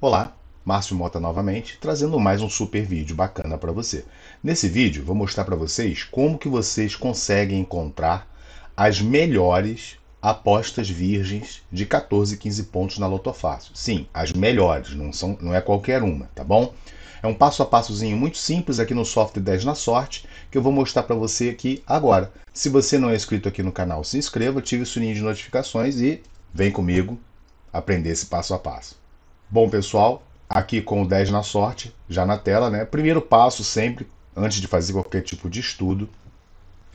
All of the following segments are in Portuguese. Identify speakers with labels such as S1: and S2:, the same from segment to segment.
S1: Olá, Márcio Mota novamente, trazendo mais um super vídeo bacana para você. Nesse vídeo vou mostrar para vocês como que vocês conseguem encontrar as melhores apostas virgens de 14 e 15 pontos na Lotofácil. Sim, as melhores, não, são, não é qualquer uma, tá bom? É um passo a passozinho muito simples aqui no software 10 na sorte, que eu vou mostrar para você aqui agora. Se você não é inscrito aqui no canal, se inscreva, ative o sininho de notificações e vem comigo aprender esse passo a passo. Bom, pessoal, aqui com o 10 na sorte, já na tela, né? Primeiro passo sempre, antes de fazer qualquer tipo de estudo,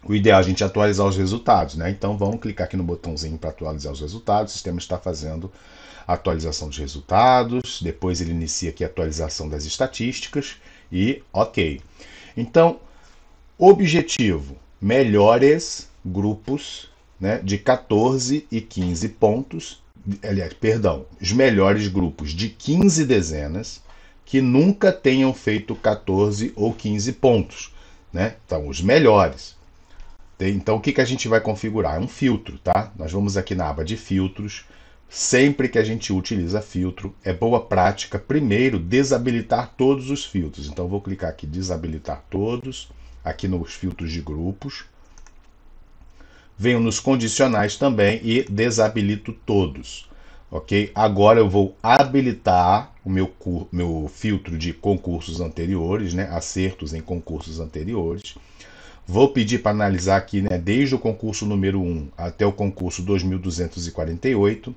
S1: o ideal é a gente atualizar os resultados, né? Então vamos clicar aqui no botãozinho para atualizar os resultados. O sistema está fazendo a atualização dos resultados, depois ele inicia aqui a atualização das estatísticas e OK. Então, objetivo: melhores grupos né, de 14 e 15 pontos aliás, perdão, os melhores grupos de 15 dezenas que nunca tenham feito 14 ou 15 pontos, né? Então, os melhores. Então, o que, que a gente vai configurar? É um filtro, tá? Nós vamos aqui na aba de filtros. Sempre que a gente utiliza filtro, é boa prática, primeiro, desabilitar todos os filtros. Então, vou clicar aqui, desabilitar todos, aqui nos filtros de grupos venho nos condicionais também e desabilito todos. Ok? Agora eu vou habilitar o meu, meu filtro de concursos anteriores, né? acertos em concursos anteriores. Vou pedir para analisar aqui né, desde o concurso número 1 até o concurso 2248.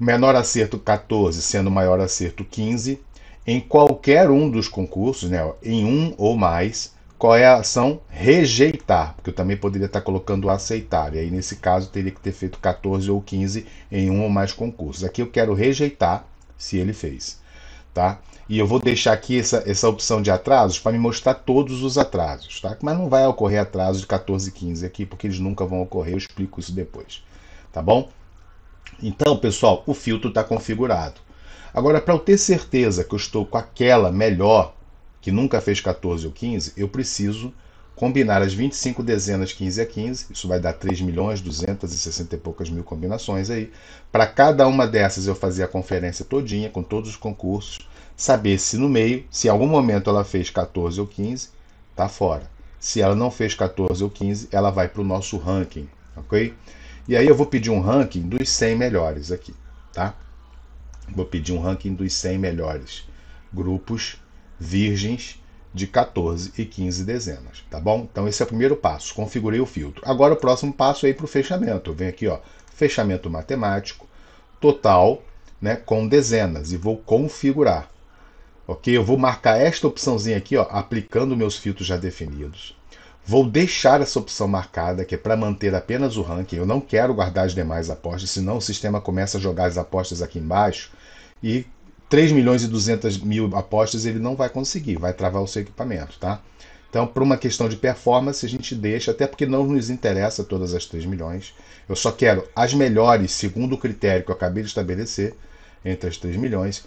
S1: Menor acerto 14, sendo maior acerto 15. Em qualquer um dos concursos, né, em um ou mais, qual é a ação? Rejeitar, porque eu também poderia estar colocando aceitar, e aí nesse caso teria que ter feito 14 ou 15 em um ou mais concursos. Aqui eu quero rejeitar se ele fez, tá? E eu vou deixar aqui essa, essa opção de atrasos para me mostrar todos os atrasos, tá? Mas não vai ocorrer atraso de 14 e 15 aqui, porque eles nunca vão ocorrer, eu explico isso depois, tá bom? Então, pessoal, o filtro está configurado. Agora, para eu ter certeza que eu estou com aquela melhor que nunca fez 14 ou 15, eu preciso combinar as 25 dezenas 15 a 15, isso vai dar 3 milhões 260 e poucas mil combinações aí. Para cada uma dessas eu fazia a conferência todinha com todos os concursos, saber se no meio, se em algum momento ela fez 14 ou 15, tá fora. Se ela não fez 14 ou 15, ela vai para o nosso ranking, ok? E aí eu vou pedir um ranking dos 100 melhores aqui, tá? Vou pedir um ranking dos 100 melhores grupos virgens de 14 e 15 dezenas, tá bom? Então esse é o primeiro passo, configurei o filtro. Agora o próximo passo é ir para o fechamento. Eu venho aqui, ó, fechamento matemático, total, né, com dezenas e vou configurar. OK? Eu vou marcar esta opçãozinha aqui, ó, aplicando meus filtros já definidos. Vou deixar essa opção marcada, que é para manter apenas o ranking. Eu não quero guardar as demais apostas, senão o sistema começa a jogar as apostas aqui embaixo e 3 milhões e 200 mil apostas, ele não vai conseguir, vai travar o seu equipamento, tá? Então, por uma questão de performance, a gente deixa, até porque não nos interessa todas as 3 milhões. Eu só quero as melhores, segundo o critério que eu acabei de estabelecer, entre as 3 milhões.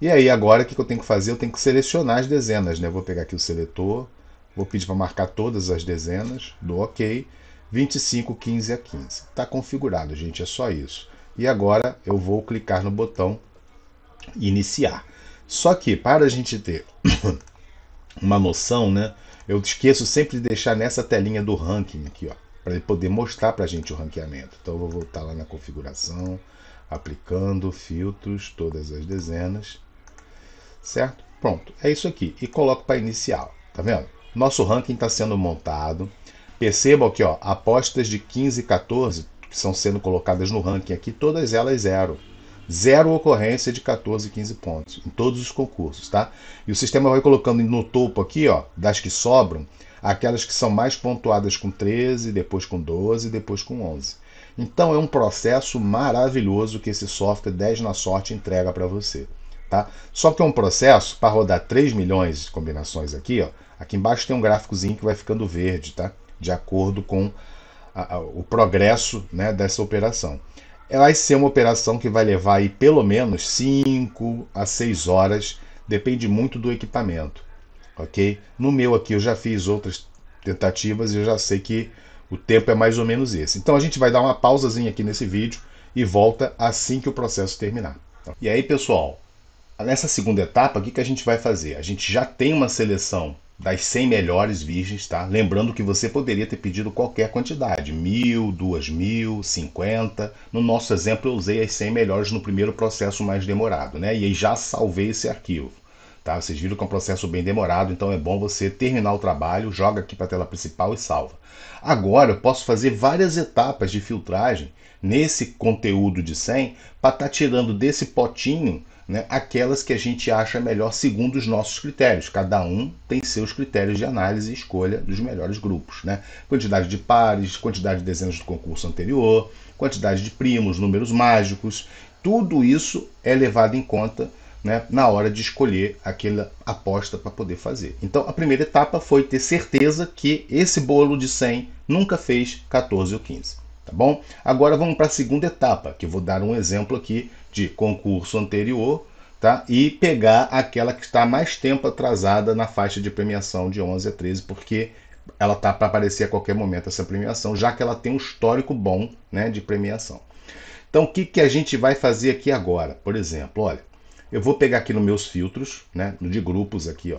S1: E aí, agora, o que eu tenho que fazer? Eu tenho que selecionar as dezenas, né? Eu vou pegar aqui o seletor, vou pedir para marcar todas as dezenas, do OK. 25, 15 a 15. Está configurado, gente, é só isso. E agora eu vou clicar no botão iniciar. Só que para a gente ter uma noção, né? Eu esqueço sempre de deixar nessa telinha do ranking aqui, ó, para ele poder mostrar para a gente o ranqueamento. Então eu vou voltar lá na configuração, aplicando filtros, todas as dezenas, certo? Pronto, é isso aqui. E coloco para inicial, tá vendo? Nosso ranking está sendo montado. Percebam aqui, ó, apostas de 15 e 14 que são sendo colocadas no ranking aqui, todas elas zero zero ocorrência de 14 e 15 pontos em todos os concursos, tá? E o sistema vai colocando no topo aqui, ó, das que sobram, aquelas que são mais pontuadas com 13, depois com 12, depois com 11. Então é um processo maravilhoso que esse software 10 na sorte entrega para você. Tá? Só que é um processo para rodar 3 milhões de combinações aqui, ó. Aqui embaixo tem um gráficozinho que vai ficando verde, tá? De acordo com a, a, o progresso né, dessa operação. É, vai ser uma operação que vai levar aí pelo menos 5 a 6 horas, depende muito do equipamento, ok? No meu aqui eu já fiz outras tentativas e eu já sei que o tempo é mais ou menos esse. Então a gente vai dar uma pausazinha aqui nesse vídeo e volta assim que o processo terminar. E aí pessoal, nessa segunda etapa o que, que a gente vai fazer? A gente já tem uma seleção das 100 melhores virgens, tá? Lembrando que você poderia ter pedido qualquer quantidade, mil, duas mil, cinquenta. No nosso exemplo, eu usei as 100 melhores no primeiro processo mais demorado, né? E aí já salvei esse arquivo, tá? Vocês viram que é um processo bem demorado, então é bom você terminar o trabalho, joga aqui para a tela principal e salva. Agora eu posso fazer várias etapas de filtragem nesse conteúdo de 100 para estar tá tirando desse potinho né, aquelas que a gente acha melhor segundo os nossos critérios. Cada um tem seus critérios de análise e escolha dos melhores grupos. Né? Quantidade de pares, quantidade de dezenas do concurso anterior, quantidade de primos, números mágicos, tudo isso é levado em conta né, na hora de escolher aquela aposta para poder fazer. Então, a primeira etapa foi ter certeza que esse bolo de 100 nunca fez 14 ou 15. Tá bom? Agora vamos para a segunda etapa, que eu vou dar um exemplo aqui de concurso anterior tá? e pegar aquela que está mais tempo atrasada na faixa de premiação de 11 a 13, porque ela tá para aparecer a qualquer momento essa premiação, já que ela tem um histórico bom né, de premiação. Então, o que, que a gente vai fazer aqui agora? Por exemplo, olha, eu vou pegar aqui nos meus filtros, né, de grupos aqui, ó,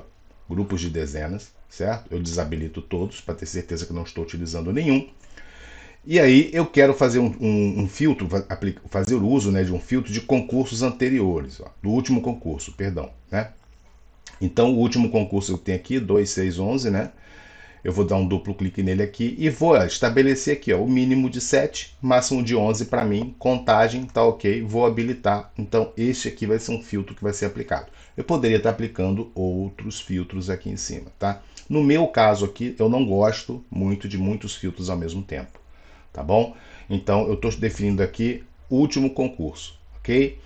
S1: grupos de dezenas, certo? Eu desabilito todos para ter certeza que não estou utilizando nenhum. E aí eu quero fazer um, um, um filtro, fazer o uso né, de um filtro de concursos anteriores, ó, do último concurso, perdão. Né? Então o último concurso eu tenho aqui, 2611, né? Eu vou dar um duplo clique nele aqui e vou estabelecer aqui ó, o mínimo de 7, máximo de 11 para mim, contagem, tá ok, vou habilitar. Então este aqui vai ser um filtro que vai ser aplicado. Eu poderia estar aplicando outros filtros aqui em cima, tá? No meu caso aqui, eu não gosto muito de muitos filtros ao mesmo tempo tá bom? Então eu estou definindo aqui último concurso, ok?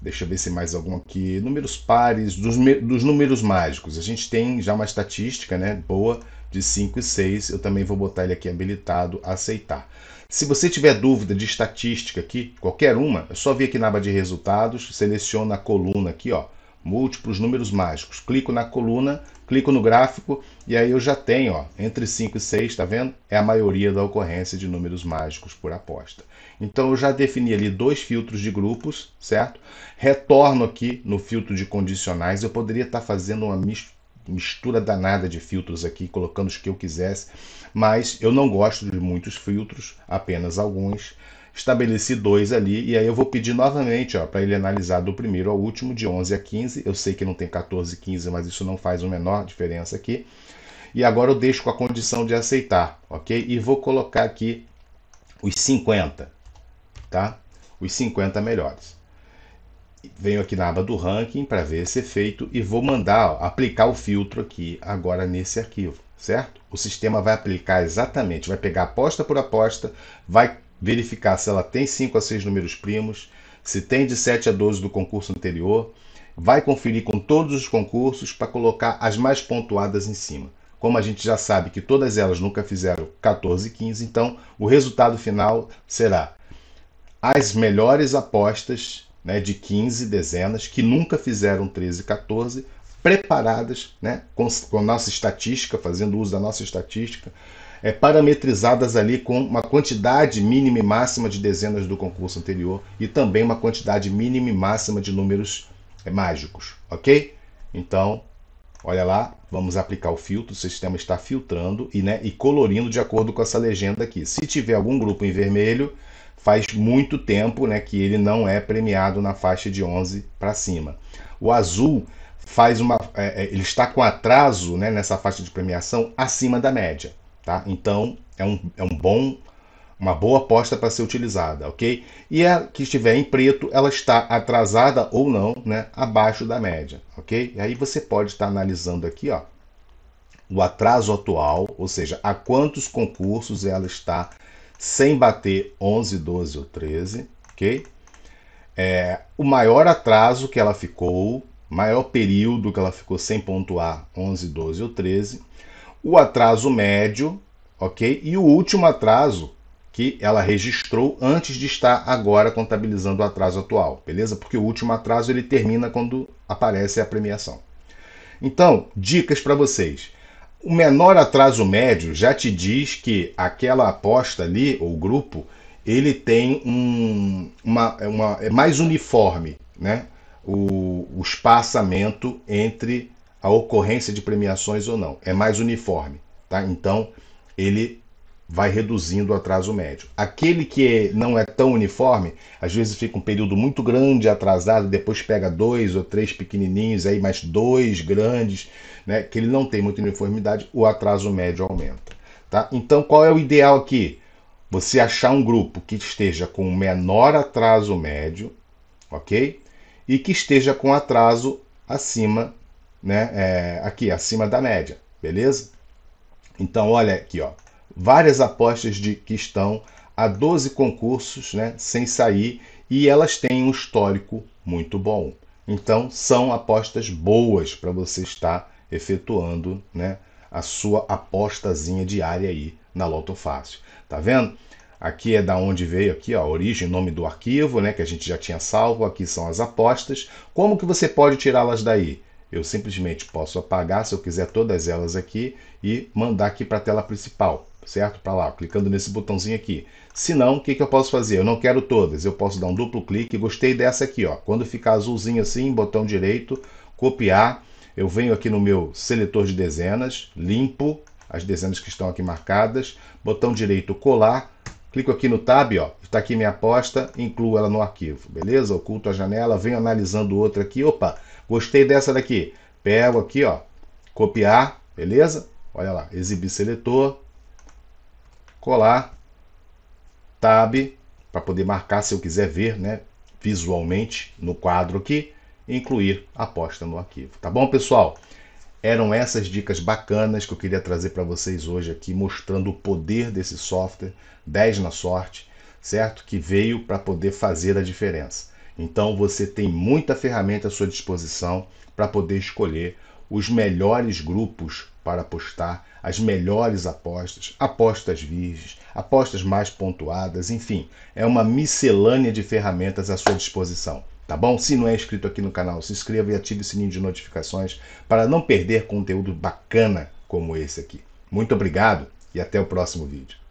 S1: Deixa eu ver se mais algum aqui. Números pares, dos, dos números mágicos. A gente tem já uma estatística né, boa de 5 e 6. Eu também vou botar ele aqui habilitado, aceitar. Se você tiver dúvida de estatística aqui, qualquer uma, é só vir aqui na aba de resultados, seleciona a coluna aqui, ó, múltiplos números mágicos. Clico na coluna, clico no gráfico e aí eu já tenho, ó, entre 5 e 6, está vendo? É a maioria da ocorrência de números mágicos por aposta. Então eu já defini ali dois filtros de grupos, certo? Retorno aqui no filtro de condicionais, eu poderia estar tá fazendo uma mistura danada de filtros aqui, colocando os que eu quisesse, mas eu não gosto de muitos filtros, apenas alguns estabeleci dois ali, e aí eu vou pedir novamente para ele analisar do primeiro ao último, de 11 a 15. Eu sei que não tem 14 e 15, mas isso não faz a menor diferença aqui. E agora eu deixo com a condição de aceitar, ok? E vou colocar aqui os 50, tá? Os 50 melhores. Venho aqui na aba do ranking para ver esse efeito e vou mandar ó, aplicar o filtro aqui agora nesse arquivo certo? O sistema vai aplicar exatamente, vai pegar aposta por aposta, vai verificar se ela tem 5 a 6 números primos, se tem de 7 a 12 do concurso anterior, vai conferir com todos os concursos para colocar as mais pontuadas em cima. Como a gente já sabe que todas elas nunca fizeram 14 e 15, então o resultado final será as melhores apostas né, de 15 dezenas que nunca fizeram 13 e 14, preparadas né, com, com a nossa estatística, fazendo uso da nossa estatística, é, parametrizadas ali com uma quantidade mínima e máxima de dezenas do concurso anterior e também uma quantidade mínima e máxima de números é, mágicos, ok? Então, olha lá, vamos aplicar o filtro, o sistema está filtrando e, né, e colorindo de acordo com essa legenda aqui. Se tiver algum grupo em vermelho, faz muito tempo né, que ele não é premiado na faixa de 11 para cima. O azul faz uma, é, é, ele está com atraso né, nessa faixa de premiação acima da média. Tá? Então, é um, é um bom uma boa aposta para ser utilizada, ok? E a que estiver em preto, ela está atrasada ou não, né? Abaixo da média, ok? E aí você pode estar tá analisando aqui, ó, o atraso atual, ou seja, a quantos concursos ela está sem bater 11, 12 ou 13, ok? É, o maior atraso que ela ficou, maior período que ela ficou sem pontuar 11, 12 ou 13 o atraso médio, ok? E o último atraso que ela registrou antes de estar agora contabilizando o atraso atual, beleza? Porque o último atraso ele termina quando aparece a premiação. Então, dicas para vocês. O menor atraso médio já te diz que aquela aposta ali, ou grupo, ele tem um, uma, é uma, é mais uniforme, né? O, o espaçamento entre a ocorrência de premiações ou não. É mais uniforme, tá? Então, ele vai reduzindo o atraso médio. Aquele que não é tão uniforme, às vezes fica um período muito grande atrasado, depois pega dois ou três pequenininhos, aí mais dois grandes, né? Que ele não tem muita uniformidade, o atraso médio aumenta, tá? Então, qual é o ideal aqui? Você achar um grupo que esteja com menor atraso médio, ok? E que esteja com atraso acima né, é, aqui acima da média, beleza? Então olha aqui, ó, várias apostas de que estão a 12 concursos, né, sem sair e elas têm um histórico muito bom. Então são apostas boas para você estar efetuando, né, a sua apostazinha diária aí na Loto Fácil, tá vendo? Aqui é da onde veio aqui, ó, origem, nome do arquivo, né, que a gente já tinha salvo. Aqui são as apostas. Como que você pode tirá-las daí? Eu simplesmente posso apagar, se eu quiser, todas elas aqui e mandar aqui para a tela principal, certo? Para lá, clicando nesse botãozinho aqui. Se não, o que, que eu posso fazer? Eu não quero todas, eu posso dar um duplo clique. Gostei dessa aqui, ó. Quando ficar azulzinho assim, botão direito, copiar. Eu venho aqui no meu seletor de dezenas, limpo as dezenas que estão aqui marcadas, botão direito colar, Clico aqui no tab, ó, está aqui minha aposta, incluo ela no arquivo, beleza? Oculto a janela, venho analisando outra aqui, opa, gostei dessa daqui. Pego aqui, ó, copiar, beleza? Olha lá, exibir seletor, colar, tab, para poder marcar se eu quiser ver, né, visualmente no quadro aqui, incluir a aposta no arquivo, tá bom, pessoal? Eram essas dicas bacanas que eu queria trazer para vocês hoje aqui, mostrando o poder desse software 10 na sorte, certo? Que veio para poder fazer a diferença. Então você tem muita ferramenta à sua disposição para poder escolher os melhores grupos para apostar, as melhores apostas, apostas virgens, apostas mais pontuadas, enfim, é uma miscelânea de ferramentas à sua disposição. Tá bom? Se não é inscrito aqui no canal, se inscreva e ative o sininho de notificações para não perder conteúdo bacana como esse aqui. Muito obrigado e até o próximo vídeo.